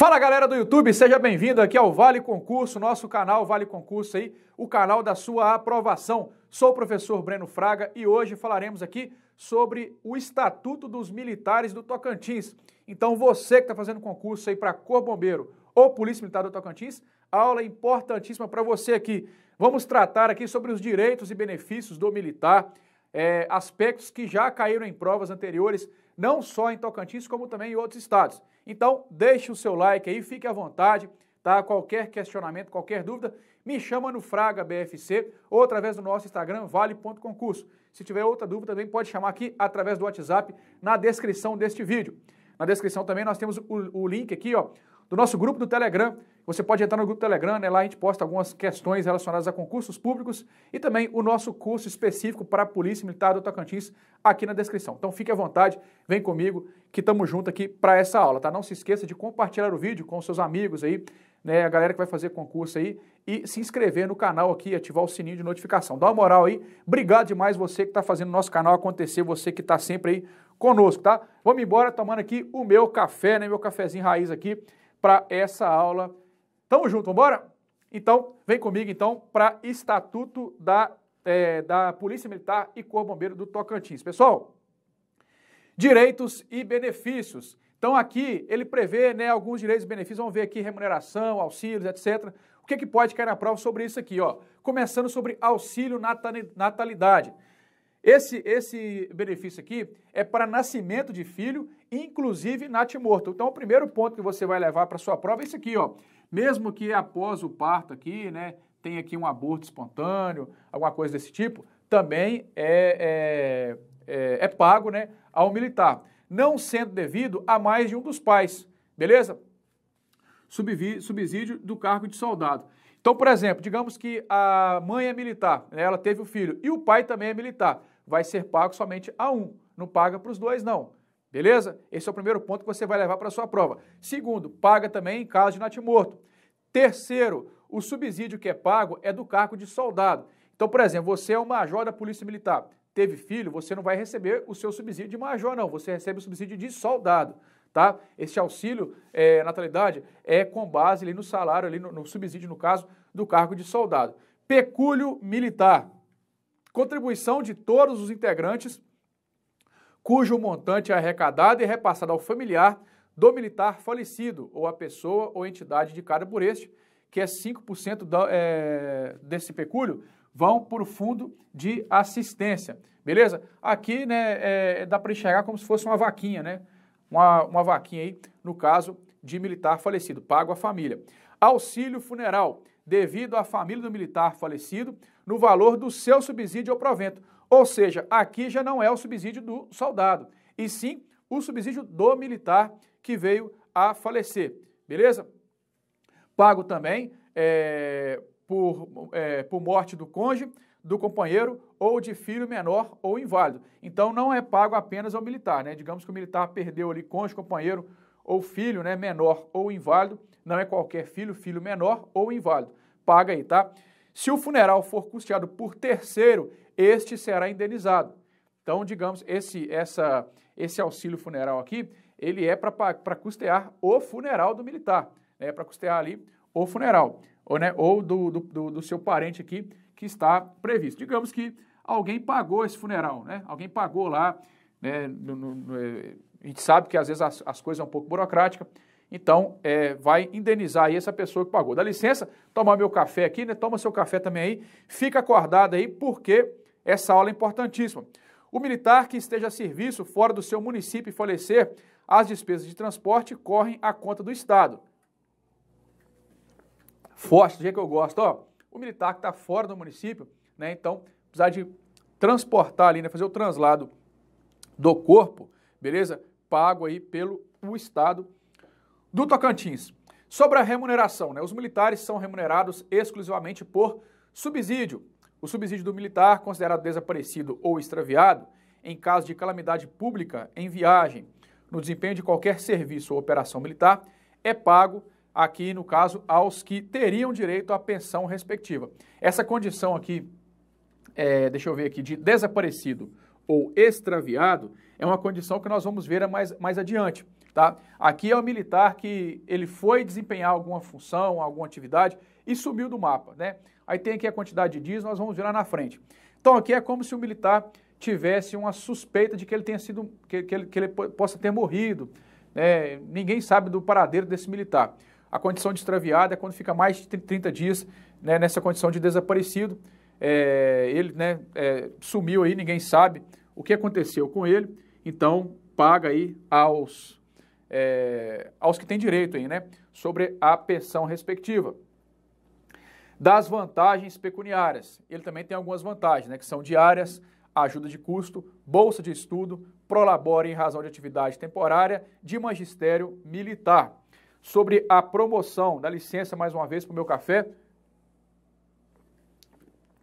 Fala galera do YouTube, seja bem-vindo aqui ao Vale Concurso, nosso canal Vale Concurso aí, o canal da sua aprovação. Sou o professor Breno Fraga e hoje falaremos aqui sobre o Estatuto dos Militares do Tocantins. Então você que está fazendo concurso aí para Cor Bombeiro ou Polícia Militar do Tocantins, aula importantíssima para você aqui. Vamos tratar aqui sobre os direitos e benefícios do militar, é, aspectos que já caíram em provas anteriores, não só em Tocantins, como também em outros estados. Então, deixe o seu like aí, fique à vontade, tá? Qualquer questionamento, qualquer dúvida, me chama no Fraga BFC ou através do nosso Instagram, vale.concurso. Se tiver outra dúvida, também pode chamar aqui através do WhatsApp na descrição deste vídeo. Na descrição também nós temos o, o link aqui, ó, do nosso grupo do Telegram, você pode entrar no grupo Telegram, né? lá a gente posta algumas questões relacionadas a concursos públicos e também o nosso curso específico para a Polícia Militar do Tocantins aqui na descrição. Então fique à vontade, vem comigo que estamos junto aqui para essa aula, tá? Não se esqueça de compartilhar o vídeo com seus amigos aí, né, a galera que vai fazer concurso aí e se inscrever no canal aqui, ativar o sininho de notificação. Dá uma moral aí. Obrigado demais você que está fazendo o nosso canal acontecer, você que está sempre aí conosco, tá? Vamos embora tomando aqui o meu café, né, meu cafezinho raiz aqui para essa aula Tamo junto, vambora? Então, vem comigo então para Estatuto da, é, da Polícia Militar e Corpo Bombeiro do Tocantins. Pessoal, direitos e benefícios. Então aqui ele prevê né, alguns direitos e benefícios, vamos ver aqui remuneração, auxílios, etc. O que, é que pode cair na prova sobre isso aqui? Ó? Começando sobre auxílio natalidade. Esse, esse benefício aqui é para nascimento de filho, inclusive natimorto. Então, o primeiro ponto que você vai levar para sua prova é isso aqui, ó. Mesmo que após o parto aqui, né, tenha aqui um aborto espontâneo, alguma coisa desse tipo, também é, é, é, é pago né, ao militar, não sendo devido a mais de um dos pais, beleza? Subvi, subsídio do cargo de soldado. Então, por exemplo, digamos que a mãe é militar, né, ela teve o filho, e o pai também é militar, vai ser pago somente a um, não paga para os dois, não. Beleza? Esse é o primeiro ponto que você vai levar para a sua prova. Segundo, paga também em caso de natimorto. Terceiro, o subsídio que é pago é do cargo de soldado. Então, por exemplo, você é um major da Polícia Militar, teve filho, você não vai receber o seu subsídio de major, não. Você recebe o subsídio de soldado, tá? Esse auxílio é, natalidade é com base ali no salário, ali no, no subsídio, no caso, do cargo de soldado. Pecúlio militar. Contribuição de todos os integrantes cujo montante é arrecadado e repassado ao familiar do militar falecido, ou a pessoa ou entidade indicada por este, que é 5% da, é, desse pecúlio, vão para o fundo de assistência. Beleza? Aqui né, é, dá para enxergar como se fosse uma vaquinha, né? Uma, uma vaquinha aí, no caso de militar falecido, pago à família. Auxílio funeral, devido à família do militar falecido, no valor do seu subsídio ou provento. Ou seja, aqui já não é o subsídio do soldado, e sim o subsídio do militar que veio a falecer, beleza? Pago também é, por, é, por morte do cônjuge, do companheiro ou de filho menor ou inválido. Então não é pago apenas ao militar, né? Digamos que o militar perdeu ali cônjuge, companheiro ou filho, né, menor ou inválido, não é qualquer filho, filho menor ou inválido. Paga aí, tá? Se o funeral for custeado por terceiro, este será indenizado. Então, digamos, esse, essa, esse auxílio funeral aqui, ele é para custear o funeral do militar, né? É para custear ali o funeral, ou, né? ou do, do, do seu parente aqui que está previsto. Digamos que alguém pagou esse funeral, né? alguém pagou lá, né? No, no, no, é, a gente sabe que às vezes as, as coisas são é um pouco burocráticas, então, é, vai indenizar aí essa pessoa que pagou. Dá licença, toma meu café aqui, né? Toma seu café também aí. Fica acordado aí, porque essa aula é importantíssima. O militar que esteja a serviço fora do seu município e falecer, as despesas de transporte correm à conta do Estado. Forte, do jeito que eu gosto, ó. O militar que está fora do município, né? Então, precisar de transportar ali, né? Fazer o translado do corpo, beleza? Pago aí pelo o Estado do Tocantins. Sobre a remuneração, né? Os militares são remunerados exclusivamente por subsídio. O subsídio do militar, considerado desaparecido ou extraviado, em caso de calamidade pública, em viagem, no desempenho de qualquer serviço ou operação militar, é pago aqui, no caso, aos que teriam direito à pensão respectiva. Essa condição aqui, é, deixa eu ver aqui, de desaparecido ou extraviado, é uma condição que nós vamos ver mais, mais adiante. Tá? Aqui é o militar que ele foi desempenhar alguma função, alguma atividade e sumiu do mapa, né? Aí tem aqui a quantidade de dias, nós vamos ver lá na frente. Então aqui é como se o militar tivesse uma suspeita de que ele tenha sido, que, que, ele, que ele possa ter morrido. Né? Ninguém sabe do paradeiro desse militar. A condição de extraviado é quando fica mais de 30 dias né, nessa condição de desaparecido. É, ele né, é, sumiu aí, ninguém sabe o que aconteceu com ele. Então paga aí aos é, aos que têm direito aí, né, sobre a pensão respectiva. Das vantagens pecuniárias, ele também tem algumas vantagens, né, que são diárias, ajuda de custo, bolsa de estudo, prolabore em razão de atividade temporária de magistério militar. Sobre a promoção, dá licença mais uma vez para o meu café.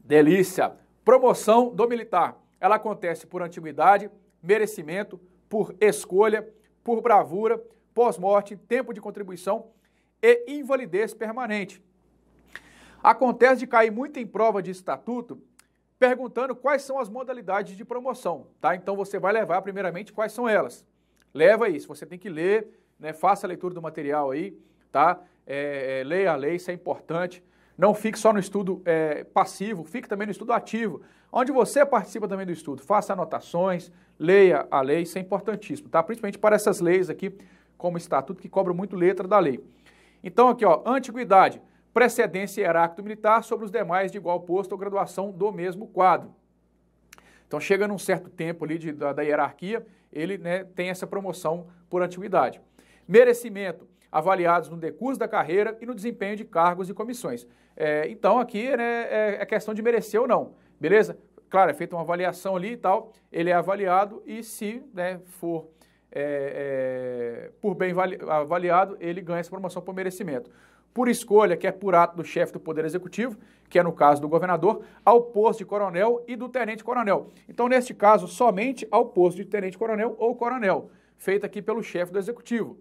Delícia! Promoção do militar. Ela acontece por antiguidade, merecimento, por escolha por bravura, pós-morte, tempo de contribuição e invalidez permanente. Acontece de cair muito em prova de estatuto perguntando quais são as modalidades de promoção, tá? Então você vai levar primeiramente quais são elas. Leva isso, você tem que ler, né? faça a leitura do material aí, tá? É, é, leia a lei, isso é importante. Não fique só no estudo é, passivo, fique também no estudo ativo, onde você participa também do estudo. Faça anotações, leia a lei, isso é importantíssimo, tá? Principalmente para essas leis aqui, como estatuto, que cobra muito letra da lei. Então, aqui, ó, antiguidade, precedência hierárquico militar sobre os demais de igual posto ou graduação do mesmo quadro. Então, chega num certo tempo ali de, da, da hierarquia, ele né, tem essa promoção por antiguidade. Merecimento, avaliados no decurso da carreira e no desempenho de cargos e comissões. É, então, aqui né, é, é questão de merecer ou não, beleza? Claro, é feita uma avaliação ali e tal, ele é avaliado e se né, for é, é, por bem avaliado, ele ganha essa promoção por merecimento. Por escolha, que é por ato do chefe do Poder Executivo, que é no caso do governador, ao posto de coronel e do tenente-coronel. Então, neste caso, somente ao posto de tenente-coronel ou coronel, feito aqui pelo chefe do Executivo.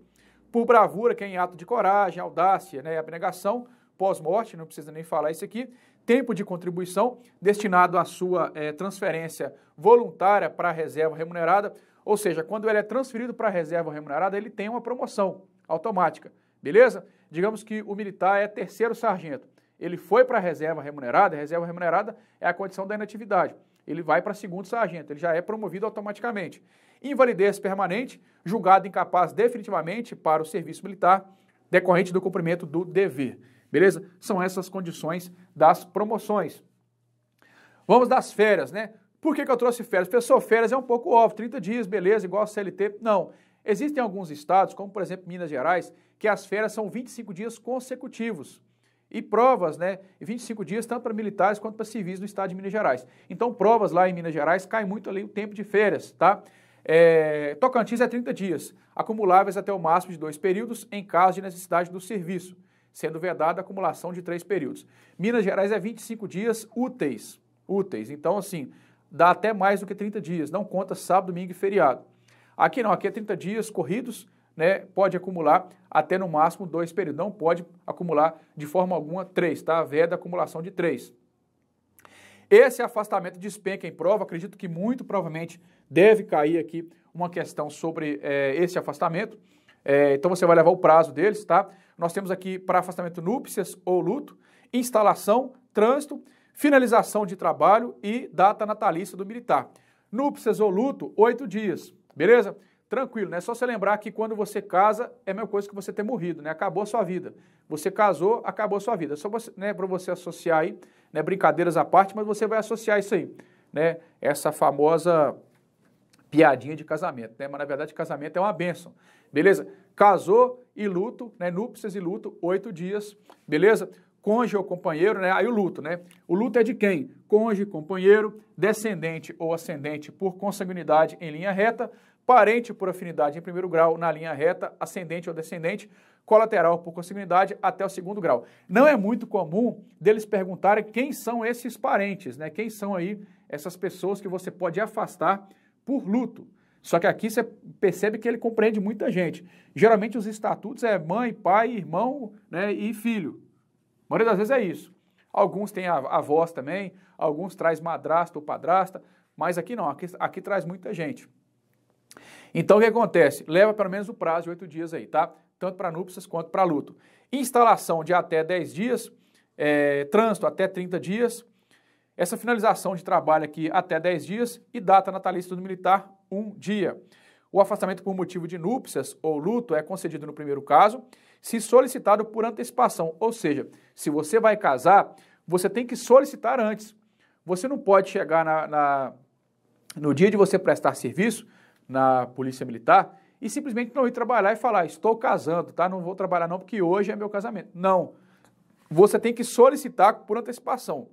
Por bravura, que é em ato de coragem, audácia, né, abnegação, pós-morte, não precisa nem falar isso aqui, tempo de contribuição destinado à sua é, transferência voluntária para a reserva remunerada, ou seja, quando ele é transferido para a reserva remunerada, ele tem uma promoção automática, beleza? Digamos que o militar é terceiro sargento, ele foi para a reserva remunerada, a reserva remunerada é a condição da inatividade, ele vai para segundo sargento, ele já é promovido automaticamente invalidez permanente, julgado incapaz definitivamente para o serviço militar, decorrente do cumprimento do dever. Beleza? São essas condições das promoções. Vamos das férias, né? Por que, que eu trouxe férias? Pessoal, férias é um pouco óbvio, 30 dias, beleza, igual a CLT. Não. Existem alguns estados, como por exemplo Minas Gerais, que as férias são 25 dias consecutivos. E provas, né? 25 dias tanto para militares quanto para civis no estado de Minas Gerais. Então, provas lá em Minas Gerais cai muito ali o tempo de férias, tá? É, Tocantins é 30 dias, acumuláveis até o máximo de dois períodos em caso de necessidade do serviço, sendo vedada a acumulação de três períodos. Minas Gerais é 25 dias úteis, úteis. Então, assim, dá até mais do que 30 dias, não conta sábado, domingo e feriado. Aqui não, aqui é 30 dias corridos, né, pode acumular até no máximo dois períodos, não pode acumular de forma alguma três, tá? A é acumulação de três. Esse afastamento despenca em prova, acredito que muito provavelmente deve cair aqui uma questão sobre é, esse afastamento. É, então você vai levar o prazo deles, tá? Nós temos aqui para afastamento núpcias ou luto, instalação, trânsito, finalização de trabalho e data natalícia do militar. Núpcias ou luto, oito dias, beleza? tranquilo, né? É só você lembrar que quando você casa, é a mesma coisa que você ter morrido, né? Acabou a sua vida. Você casou, acabou a sua vida. É só você, né, para você associar aí, né, brincadeiras à parte, mas você vai associar isso aí, né? Essa famosa piadinha de casamento, né? Mas na verdade, casamento é uma bênção, beleza? Casou e luto, né? Núpcias e luto, oito dias, beleza? Cônjuge ou companheiro, né? Aí o luto, né? O luto é de quem? Cônjuge, companheiro, descendente ou ascendente por consanguinidade em linha reta, parente por afinidade em primeiro grau, na linha reta, ascendente ou descendente, colateral por consanguinidade até o segundo grau. Não é muito comum deles perguntarem quem são esses parentes, né? Quem são aí essas pessoas que você pode afastar por luto. Só que aqui você percebe que ele compreende muita gente. Geralmente os estatutos é mãe, pai, irmão né, e filho. A maioria das vezes é isso. Alguns têm avós também, alguns traz madrasta ou padrasta, mas aqui não, aqui, aqui traz muita gente. Então, o que acontece? Leva pelo menos o prazo de oito dias aí, tá? Tanto para núpcias quanto para luto. Instalação de até 10 dias, é, trânsito até 30 dias, essa finalização de trabalho aqui até 10 dias e data natalícia do militar, um dia. O afastamento por motivo de núpcias ou luto é concedido no primeiro caso, se solicitado por antecipação, ou seja, se você vai casar, você tem que solicitar antes. Você não pode chegar na, na no dia de você prestar serviço, na Polícia Militar e simplesmente não ir trabalhar e falar: estou casando, tá? Não vou trabalhar não porque hoje é meu casamento. Não. Você tem que solicitar por antecipação.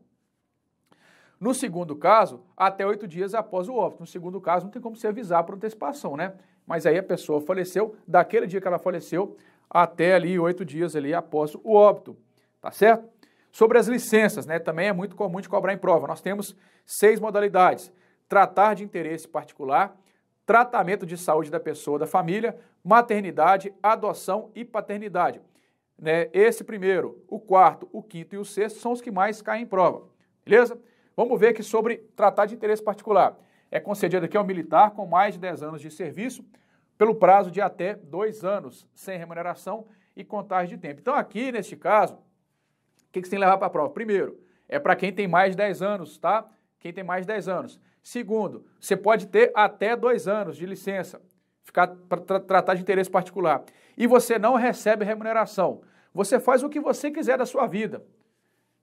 No segundo caso, até oito dias após o óbito. No segundo caso, não tem como se avisar por antecipação, né? Mas aí a pessoa faleceu, daquele dia que ela faleceu, até ali oito dias ali após o óbito, tá certo? Sobre as licenças, né? Também é muito comum de cobrar em prova. Nós temos seis modalidades: tratar de interesse particular, tratamento de saúde da pessoa, da família, maternidade, adoção e paternidade. Né? Esse primeiro, o quarto, o quinto e o sexto são os que mais caem em prova. Beleza? Vamos ver aqui sobre tratar de interesse particular. É concedido aqui ao militar com mais de 10 anos de serviço, pelo prazo de até dois anos, sem remuneração e contagem de tempo. Então, aqui, neste caso, o que, que você tem que levar para a prova? Primeiro, é para quem tem mais de 10 anos, tá? Quem tem mais de 10 anos. Segundo, você pode ter até dois anos de licença, ficar para tra tratar de interesse particular. E você não recebe remuneração. Você faz o que você quiser da sua vida.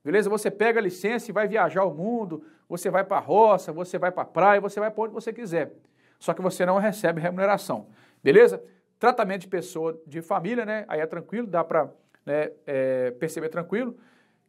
Beleza? Você pega a licença e vai viajar o mundo, você vai para a roça, você vai para a praia, você vai para onde você quiser. Só que você não recebe remuneração. Beleza? Tratamento de pessoa, de família, né? Aí é tranquilo, dá para né, é, perceber tranquilo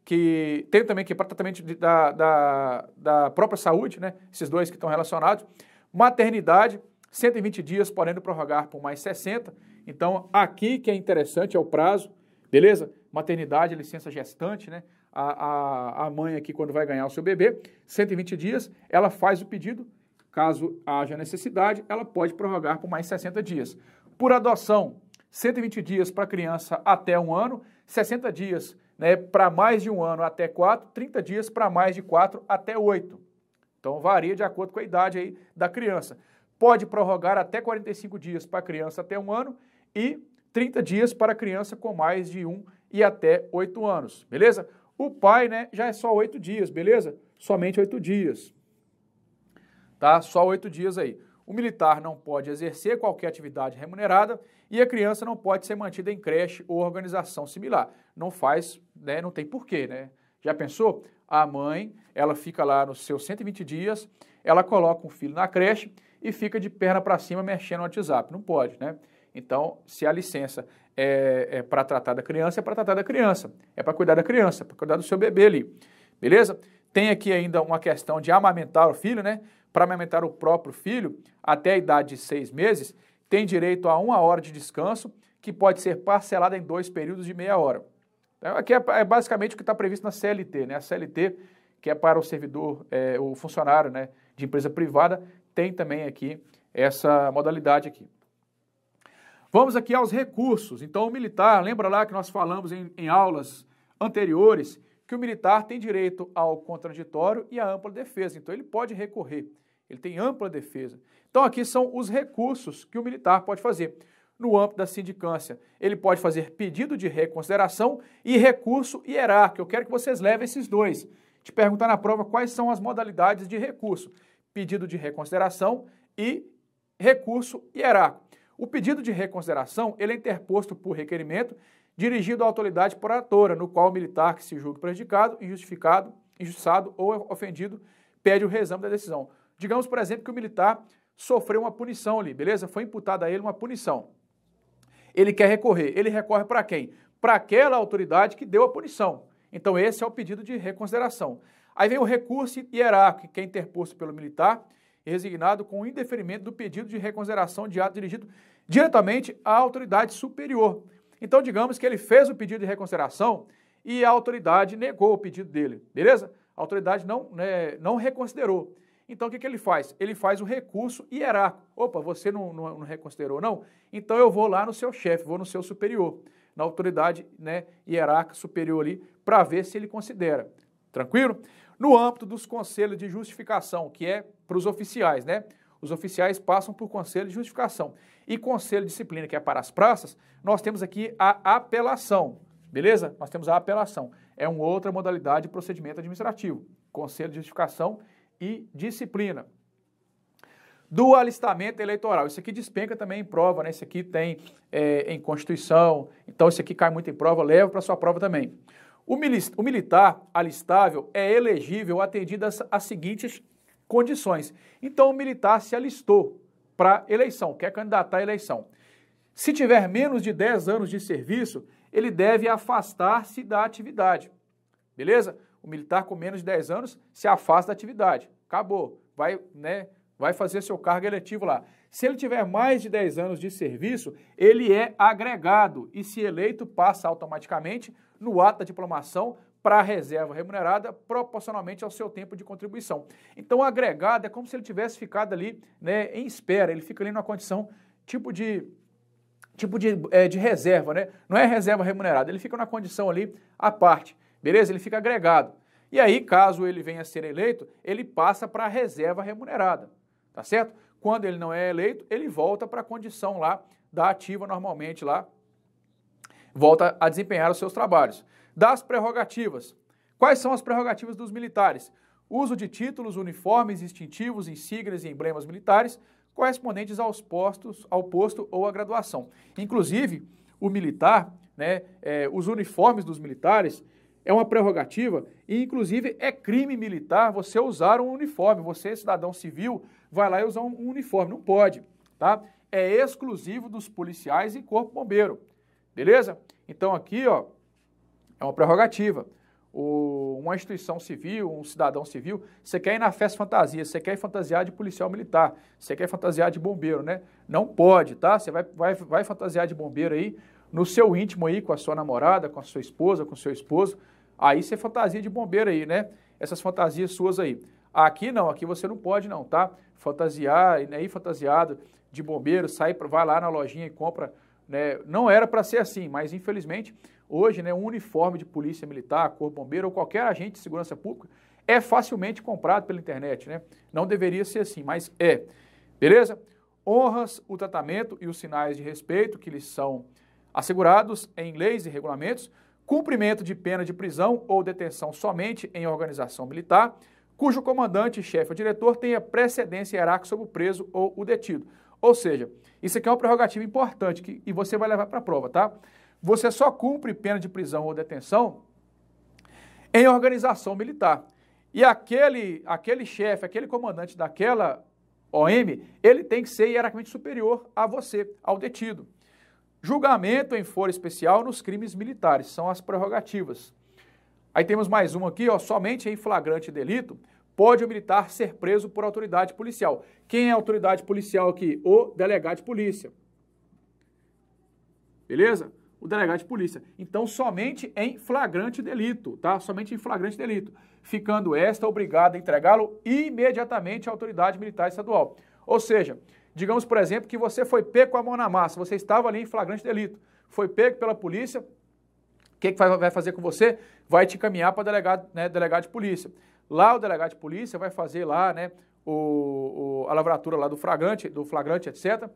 que tem também que é para tratamento de, da, da, da própria saúde, né? Esses dois que estão relacionados. Maternidade, 120 dias, podendo prorrogar por mais 60. Então, aqui que é interessante é o prazo, beleza? Maternidade, licença gestante, né? A, a, a mãe aqui, quando vai ganhar o seu bebê, 120 dias, ela faz o pedido. Caso haja necessidade, ela pode prorrogar por mais 60 dias. Por adoção, 120 dias para criança até um ano, 60 dias né, para mais de um ano até quatro, 30 dias para mais de quatro até oito. Então varia de acordo com a idade aí da criança. Pode prorrogar até 45 dias para a criança até um ano e 30 dias para a criança com mais de um e até oito anos, beleza? O pai, né, já é só oito dias, beleza? Somente oito dias. Tá? Só oito dias aí. O militar não pode exercer qualquer atividade remunerada e a criança não pode ser mantida em creche ou organização similar não faz, né, não tem porquê, né? Já pensou? A mãe, ela fica lá nos seus 120 dias, ela coloca o filho na creche e fica de perna para cima mexendo no WhatsApp. Não pode, né? Então, se a licença é, é para tratar da criança, é para tratar da criança. É para cuidar da criança, é para cuidar do seu bebê ali. Beleza? Tem aqui ainda uma questão de amamentar o filho, né? Para amamentar o próprio filho, até a idade de seis meses, tem direito a uma hora de descanso, que pode ser parcelada em dois períodos de meia hora. Então, aqui é, é, basicamente o que está previsto na CLT, né? A CLT, que é para o servidor, é, o funcionário né, de empresa privada, tem também aqui essa modalidade aqui. Vamos aqui aos recursos. Então, o militar, lembra lá que nós falamos em, em aulas anteriores que o militar tem direito ao contraditório e à ampla defesa. Então, ele pode recorrer. Ele tem ampla defesa. Então, aqui são os recursos que o militar pode fazer no âmbito da sindicância. Ele pode fazer pedido de reconsideração e recurso hierárquico. Eu quero que vocês levem esses dois. Te perguntar na prova quais são as modalidades de recurso: pedido de reconsideração e recurso hierárquico. O pedido de reconsideração ele é interposto por requerimento dirigido à autoridade promotora, no qual o militar que se julgue prejudicado, injustificado, injustiçado ou ofendido pede o reexame da decisão. Digamos, por exemplo, que o militar sofreu uma punição ali, beleza? Foi imputada a ele uma punição ele quer recorrer. Ele recorre para quem? Para aquela autoridade que deu a punição. Então, esse é o pedido de reconsideração. Aí vem o recurso hierárquico, que é interposto pelo militar, resignado com o indeferimento do pedido de reconsideração de ato dirigido diretamente à autoridade superior. Então, digamos que ele fez o pedido de reconsideração e a autoridade negou o pedido dele, beleza? A autoridade não, né, não reconsiderou. Então o que, que ele faz? Ele faz o recurso hierárquico. Opa, você não, não, não reconsiderou, não? Então eu vou lá no seu chefe, vou no seu superior, na autoridade né, hierárquica superior ali, para ver se ele considera. Tranquilo? No âmbito dos conselhos de justificação, que é para os oficiais, né? Os oficiais passam por conselho de justificação. E conselho de disciplina, que é para as praças, nós temos aqui a apelação, beleza? Nós temos a apelação. É uma outra modalidade de procedimento administrativo. Conselho de justificação e disciplina. Do alistamento eleitoral. Isso aqui despenca também em prova, né? Isso aqui tem é, em Constituição, então isso aqui cai muito em prova, leva para sua prova também. O, o militar alistável é elegível atendido às, seguintes condições. Então o militar se alistou para eleição, quer candidatar à eleição. Se tiver menos de 10 anos de serviço, ele deve afastar-se da atividade. Beleza? O militar com menos de 10 anos se afasta da atividade. Acabou. Vai, né, vai fazer seu cargo eletivo lá. Se ele tiver mais de 10 anos de serviço, ele é agregado e, se eleito, passa automaticamente no ato da diplomação para a reserva remunerada proporcionalmente ao seu tempo de contribuição. Então, agregado é como se ele tivesse ficado ali né, em espera, ele fica ali numa condição tipo de tipo de, é, de reserva, né? Não é reserva remunerada, ele fica na condição ali à parte. Beleza? Ele fica agregado. E aí, caso ele venha a ser eleito, ele passa para a reserva remunerada, tá certo? Quando ele não é eleito, ele volta para a condição lá da ativa normalmente lá, volta a desempenhar os seus trabalhos. Das prerrogativas. Quais são as prerrogativas dos militares? Uso de títulos, uniformes, distintivos, insígnias e emblemas militares correspondentes aos postos, ao posto ou à graduação. Inclusive, o militar, né, é, os uniformes dos militares, é uma prerrogativa e, inclusive, é crime militar você usar um uniforme. Você, cidadão civil, vai lá e usar um uniforme. Não pode, tá? É exclusivo dos policiais e corpo bombeiro. Beleza? Então aqui, ó, é uma prerrogativa. O, uma instituição civil, um cidadão civil, você quer ir na festa fantasia, você quer fantasiar de policial militar, você quer fantasiar de bombeiro, né? Não pode, tá? Você vai, vai, vai fantasiar de bombeiro aí no seu íntimo aí, com a sua namorada, com a sua esposa, com o seu esposo, Aí você é fantasia de bombeiro aí, né? Essas fantasias suas aí. Aqui não, aqui você não pode não, tá? Fantasiar, né, ir fantasiado de bombeiro, sai, vai lá na lojinha e compra, né? Não era para ser assim, mas infelizmente hoje, né, um uniforme de polícia militar, corpo bombeiro ou qualquer agente de segurança pública é facilmente comprado pela internet, né? Não deveria ser assim, mas é. Beleza? Honras o tratamento e os sinais de respeito que lhes são assegurados em leis e regulamentos cumprimento de pena de prisão ou detenção somente em organização militar, cujo comandante, chefe ou diretor tenha precedência hierárquica sobre o preso ou o detido. Ou seja, isso aqui é uma prerrogativa importante que, e você vai levar para a prova, tá? Você só cumpre pena de prisão ou detenção em organização militar. E aquele, aquele chefe, aquele comandante daquela OM, ele tem que ser hierarquicamente superior a você, ao detido. Julgamento em foro especial nos crimes militares, são as prerrogativas. Aí temos mais um aqui, ó, somente em flagrante delito pode o militar ser preso por autoridade policial. Quem é autoridade policial aqui? O delegado de polícia. Beleza? O delegado de polícia. Então, somente em flagrante delito, tá? Somente em flagrante delito. Ficando esta obrigada a entregá-lo imediatamente à autoridade militar estadual. Ou seja, Digamos, por exemplo, que você foi pego com a mão na massa, você estava ali em flagrante delito, foi pego pela polícia, o que, que vai fazer com você? Vai te encaminhar para delegado, né, delegado de polícia. Lá o delegado de polícia vai fazer lá, né, o, o, a lavratura lá do flagrante, do flagrante, etc.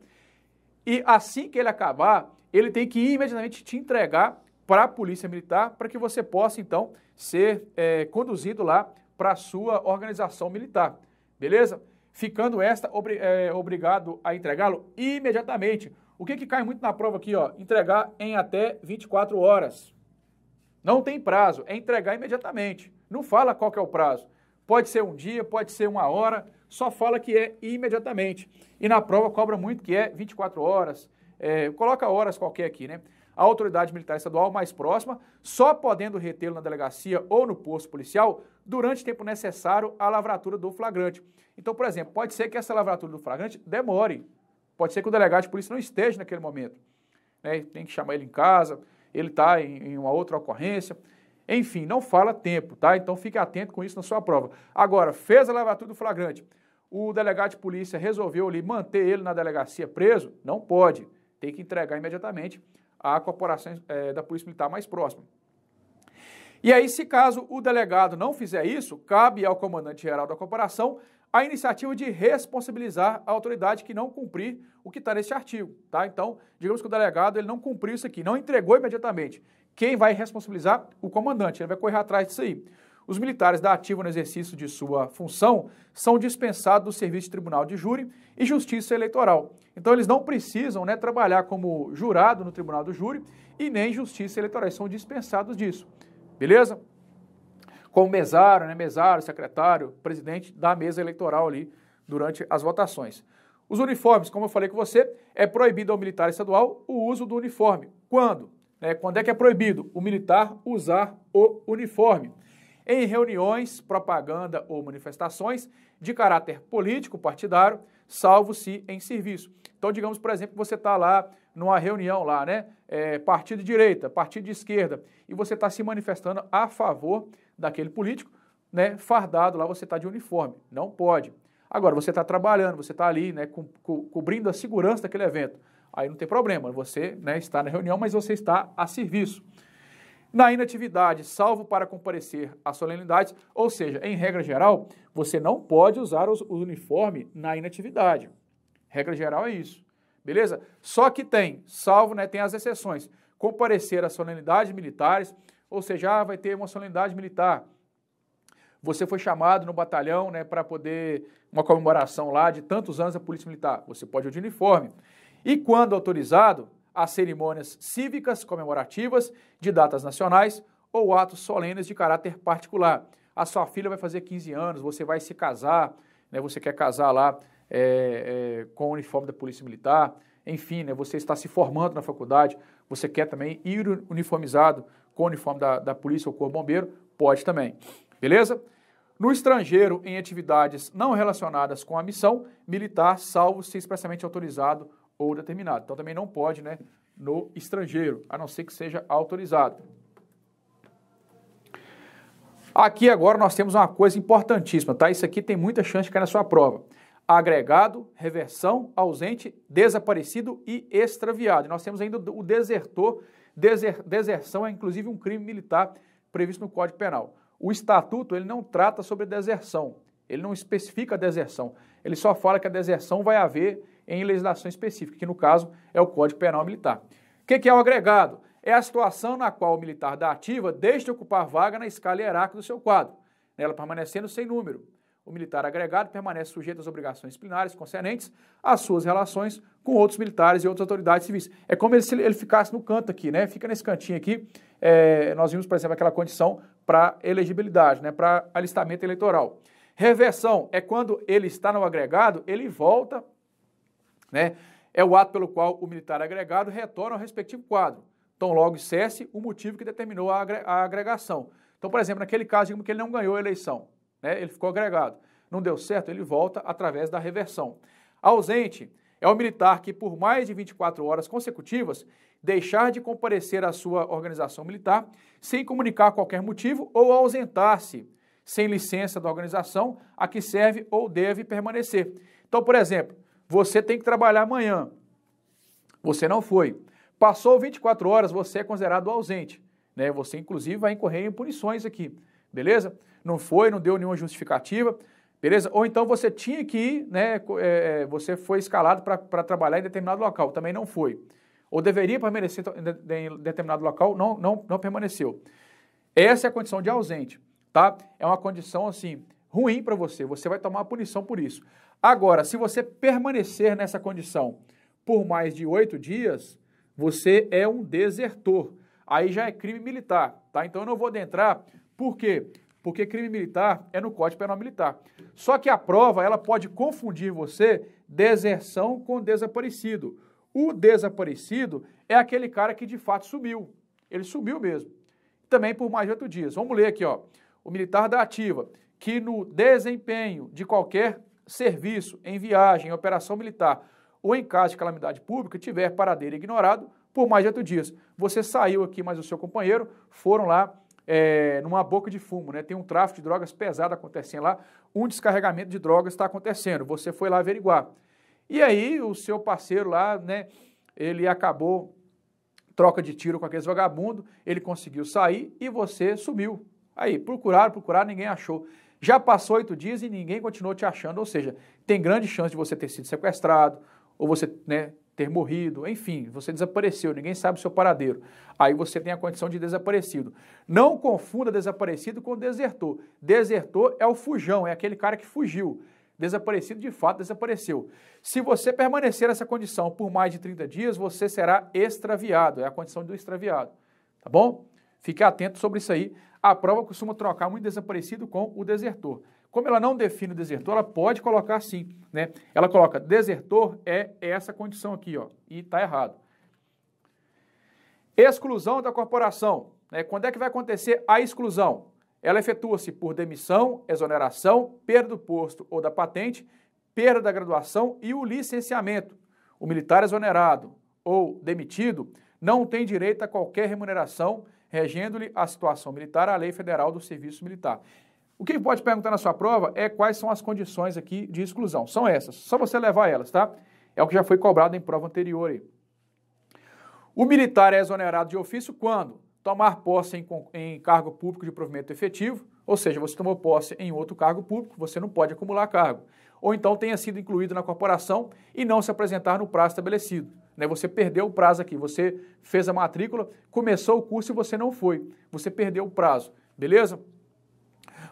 E assim que ele acabar, ele tem que imediatamente te entregar para a polícia militar para que você possa então ser é, conduzido lá para a sua organização militar, beleza? ficando esta obri é, obrigado a entregá-lo imediatamente. O que, que cai muito na prova aqui, ó? Entregar em até 24 horas. Não tem prazo, é entregar imediatamente. Não fala qual que é o prazo. Pode ser um dia, pode ser uma hora, só fala que é imediatamente. E na prova cobra muito que é 24 horas, é, coloca horas qualquer aqui, né? a autoridade militar estadual mais próxima, só podendo retê-lo na delegacia ou no posto policial durante o tempo necessário à lavratura do flagrante. Então, por exemplo, pode ser que essa lavratura do flagrante demore, pode ser que o delegado de polícia não esteja naquele momento. Né? Tem que chamar ele em casa, ele está em, em uma outra ocorrência. Enfim, não fala tempo, tá? Então fique atento com isso na sua prova. Agora, fez a lavratura do flagrante. O delegado de polícia resolveu ali manter ele na delegacia preso? Não pode. Tem que entregar imediatamente à corporação é, da Polícia Militar mais próxima. E aí, se caso o delegado não fizer isso, cabe ao comandante-geral da corporação a iniciativa de responsabilizar a autoridade que não cumprir o que está nesse artigo, tá? Então, digamos que o delegado ele não cumpriu isso aqui, não entregou imediatamente. Quem vai responsabilizar? O comandante, ele vai correr atrás disso aí. Os militares da ativa no exercício de sua função são dispensados do serviço de tribunal de júri e justiça eleitoral. Então eles não precisam né, trabalhar como jurado no tribunal do júri e nem justiça eleitoral, são dispensados disso. Beleza? Como mesário, né, mesário, secretário, presidente da mesa eleitoral ali durante as votações. Os uniformes, como eu falei com você, é proibido ao militar estadual o uso do uniforme. Quando? É, quando é que é proibido o militar usar o uniforme? Em reuniões, propaganda ou manifestações de caráter político partidário, salvo se em serviço. Então, digamos, por exemplo, você está lá numa reunião lá, né? É, partido de direita, partido de esquerda, e você está se manifestando a favor daquele político, né? Fardado lá, você está de uniforme. Não pode. Agora, você está trabalhando, você está ali, né? Co co cobrindo a segurança daquele evento. Aí não tem problema, você né, está na reunião, mas você está a serviço. Na inatividade, salvo para comparecer à solenidade, ou seja, em regra geral, você não pode usar o uniforme na inatividade. Regra geral é isso. Beleza? Só que tem, salvo, né, tem as exceções. Comparecer a solenidades militares, ou seja, ah, vai ter uma solenidade militar. Você foi chamado no batalhão, né, para poder uma comemoração lá de tantos anos da Polícia Militar. Você pode ir de uniforme. E quando autorizado, a cerimônias cívicas comemorativas de datas nacionais ou atos solenes de caráter particular. A sua filha vai fazer 15 anos, você vai se casar, né, você quer casar lá é, é, com o uniforme da Polícia Militar, enfim, né, você está se formando na faculdade, você quer também ir uniformizado com o uniforme da, da Polícia ou Corpo Bombeiro, pode também, beleza? No estrangeiro, em atividades não relacionadas com a missão militar, salvo se expressamente autorizado ou determinado. Então também não pode, né, no estrangeiro, a não ser que seja autorizado. Aqui agora nós temos uma coisa importantíssima, tá? Isso aqui tem muita chance de cair na sua prova agregado, reversão, ausente, desaparecido e extraviado. nós temos ainda o desertor, deser, deserção é inclusive um crime militar previsto no Código Penal. O estatuto ele não trata sobre deserção, ele não especifica a deserção, ele só fala que a deserção vai haver em legislação específica, que no caso é o Código Penal Militar. O que, que é o agregado? É a situação na qual o militar da ativa deixa de ocupar vaga na escala hierárquica do seu quadro, nela permanecendo sem número, o militar agregado permanece sujeito às obrigações plenárias concernentes às suas relações com outros militares e outras autoridades civis. É como se ele ficasse no canto aqui, né? Fica nesse cantinho aqui. É, nós vimos, por exemplo, aquela condição para elegibilidade, né? Para alistamento eleitoral. Reversão é quando ele está no agregado, ele volta, né? É o ato pelo qual o militar agregado retorna ao respectivo quadro. Então, logo cesse o motivo que determinou a, agregação. Então, por exemplo, naquele caso, digamos que ele não ganhou a eleição né? ele ficou agregado. Não deu certo, ele volta através da reversão. Ausente é o militar que, por mais de 24 horas consecutivas, deixar de comparecer à sua organização militar sem comunicar qualquer motivo ou ausentar-se sem licença da organização a que serve ou deve permanecer. Então, por exemplo, você tem que trabalhar amanhã, você não foi. Passou 24 horas, você é considerado ausente. Né? Você, inclusive, vai incorrer em punições aqui, beleza? não foi, não deu nenhuma justificativa, beleza? Ou então você tinha que ir, né, é, é, você foi escalado para trabalhar em determinado local, também não foi. Ou deveria permanecer em determinado local, não, não, não permaneceu. Essa é a condição de ausente, tá? É uma condição, assim, ruim para você, você vai tomar a punição por isso. Agora, se você permanecer nessa condição por mais de oito dias, você é um desertor. Aí já é crime militar, tá? Então eu não vou adentrar, por quê? porque crime militar é no Código Penal Militar. Só que a prova, ela pode confundir você deserção com desaparecido. O desaparecido é aquele cara que de fato sumiu. Ele sumiu mesmo. Também por mais de oito dias. Vamos ler aqui, ó. O militar da ativa, que no desempenho de qualquer serviço, em viagem, em operação militar ou em caso de calamidade pública, tiver paradeiro ignorado por mais de oito dias. Você saiu aqui, mas o seu companheiro foram lá é, numa boca de fumo, né? Tem um tráfico de drogas pesado acontecendo lá, um descarregamento de drogas está acontecendo. Você foi lá averiguar. E aí o seu parceiro lá, né? Ele acabou troca de tiro com aqueles vagabundo, ele conseguiu sair e você sumiu. Aí procuraram, procuraram, ninguém achou. Já passou oito dias e ninguém continuou te achando, ou seja, tem grande chance de você ter sido sequestrado, ou você né, ter morrido, enfim, você desapareceu, ninguém sabe o seu paradeiro. Aí você tem a condição de desaparecido. Não confunda desaparecido com desertor. Desertor é o fujão, é aquele cara que fugiu. Desaparecido de fato desapareceu. Se você permanecer nessa condição por mais de 30 dias, você será extraviado, é a condição do extraviado. Tá bom? Fique atento sobre isso aí. A prova costuma trocar muito desaparecido com o desertor. Como ela não define o desertor, ela pode colocar sim, né? Ela coloca desertor é essa condição aqui, ó, e está errado. Exclusão da corporação. Né? Quando é que vai acontecer a exclusão? Ela efetua-se por demissão, exoneração, perda do posto ou da patente, perda da graduação e o licenciamento. O militar exonerado ou demitido não tem direito a qualquer remuneração, regendo-lhe a situação militar à lei federal do serviço militar. O que pode perguntar na sua prova é quais são as condições aqui de exclusão. São essas, só você levar elas, tá? É o que já foi cobrado em prova anterior aí. O militar é exonerado de ofício quando tomar posse em, em cargo público de provimento efetivo, ou seja, você tomou posse em outro cargo público, você não pode acumular cargo. Ou então tenha sido incluído na corporação e não se apresentar no prazo estabelecido. Né? Você perdeu o prazo aqui, você fez a matrícula, começou o curso e você não foi. Você perdeu o prazo, beleza?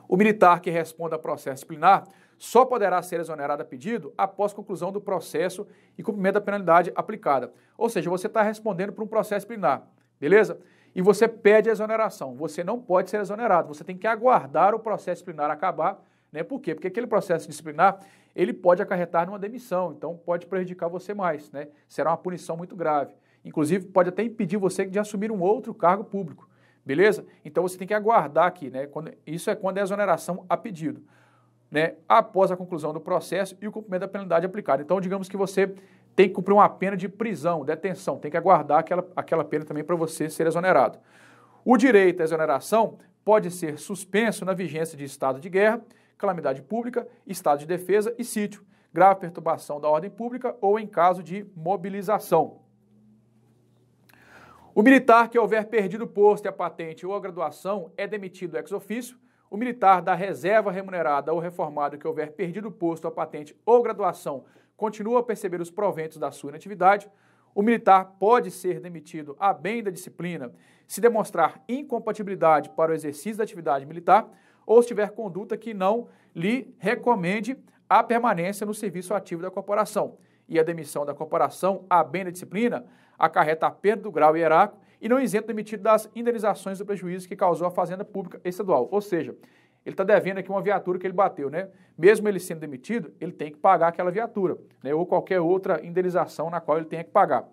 O militar que responda a processo disciplinar só poderá ser exonerado a pedido após conclusão do processo e cumprimento da penalidade aplicada. Ou seja, você está respondendo por um processo disciplinar, beleza? E você pede a exoneração. Você não pode ser exonerado, você tem que aguardar o processo disciplinar acabar. Né? Por quê? Porque aquele processo disciplinar ele pode acarretar numa demissão, então pode prejudicar você mais. Né? Será uma punição muito grave. Inclusive, pode até impedir você de assumir um outro cargo público. Beleza? Então você tem que aguardar aqui, né? Quando, isso é quando é exoneração a pedido, né? Após a conclusão do processo e o cumprimento da penalidade aplicada. Então, digamos que você tem que cumprir uma pena de prisão, detenção, tem que aguardar aquela, aquela pena também para você ser exonerado. O direito à exoneração pode ser suspenso na vigência de estado de guerra, calamidade pública, estado de defesa e sítio, grave perturbação da ordem pública ou em caso de mobilização. O militar que houver perdido o posto e a patente ou a graduação é demitido ex officio. O militar da reserva remunerada ou reformado que houver perdido o posto, a patente ou graduação continua a perceber os proventos da sua inatividade. O militar pode ser demitido a bem da disciplina se demonstrar incompatibilidade para o exercício da atividade militar ou se tiver conduta que não lhe recomende a permanência no serviço ativo da corporação. E a demissão da corporação a bem da disciplina acarreta a perda do grau e eraco e não isenta o demitido das indenizações do prejuízo que causou à Fazenda Pública Estadual. Ou seja, ele está devendo aqui uma viatura que ele bateu, né? Mesmo ele sendo demitido, ele tem que pagar aquela viatura, né? Ou qualquer outra indenização na qual ele tenha que pagar.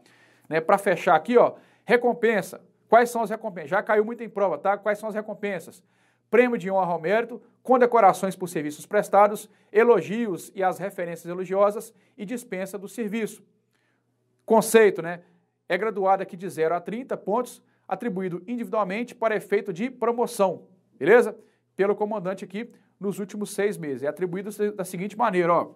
Né? Para fechar aqui, ó, recompensa. Quais são as recompensas? Já caiu muito em prova, tá? Quais são as recompensas? Prêmio de honra ao mérito, condecorações por serviços prestados, elogios e as referências elogiosas e dispensa do serviço. Conceito, né? é graduada aqui de 0 a 30 pontos, atribuído individualmente para efeito de promoção, beleza? Pelo comandante aqui nos últimos seis meses. É atribuído da seguinte maneira, ó.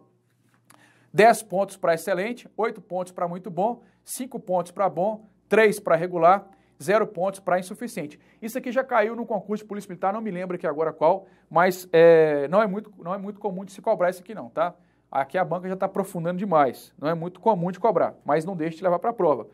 10 pontos para excelente, 8 pontos para muito bom, 5 pontos para bom, 3 para regular, 0 pontos para insuficiente. Isso aqui já caiu no concurso de Polícia Militar, não me lembro aqui agora qual, mas é, não, é muito, não é muito comum de se cobrar isso aqui não, tá? Aqui a banca já está aprofundando demais, não é muito comum de cobrar, mas não deixe de levar para a prova.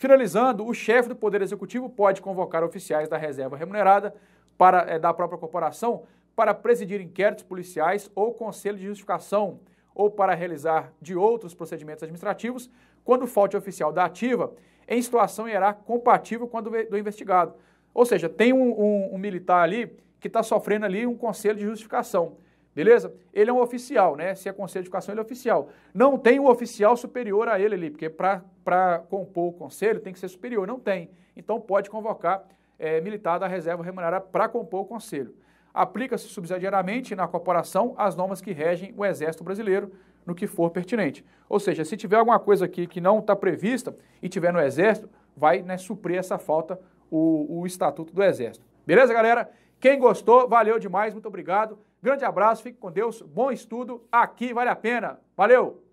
Finalizando, o chefe do Poder Executivo pode convocar oficiais da reserva remunerada para, é, da própria corporação para presidir inquéritos policiais ou conselho de justificação ou para realizar de outros procedimentos administrativos quando falte oficial da ativa em situação irá compatível com a do, do investigado. Ou seja, tem um, um, um militar ali que está sofrendo ali um conselho de justificação. Beleza? Ele é um oficial, né? Se é conselho de educação, ele é oficial. Não tem um oficial superior a ele ali, porque para compor o conselho tem que ser superior, não tem. Então pode convocar é, militar da reserva remunerada para compor o conselho. Aplica-se subsidiariamente na corporação as normas que regem o Exército Brasileiro, no que for pertinente. Ou seja, se tiver alguma coisa aqui que não está prevista e tiver no Exército, vai né, suprir essa falta o, o Estatuto do Exército. Beleza, galera? Quem gostou, valeu demais, muito obrigado. Grande abraço, fique com Deus, bom estudo, aqui vale a pena. Valeu!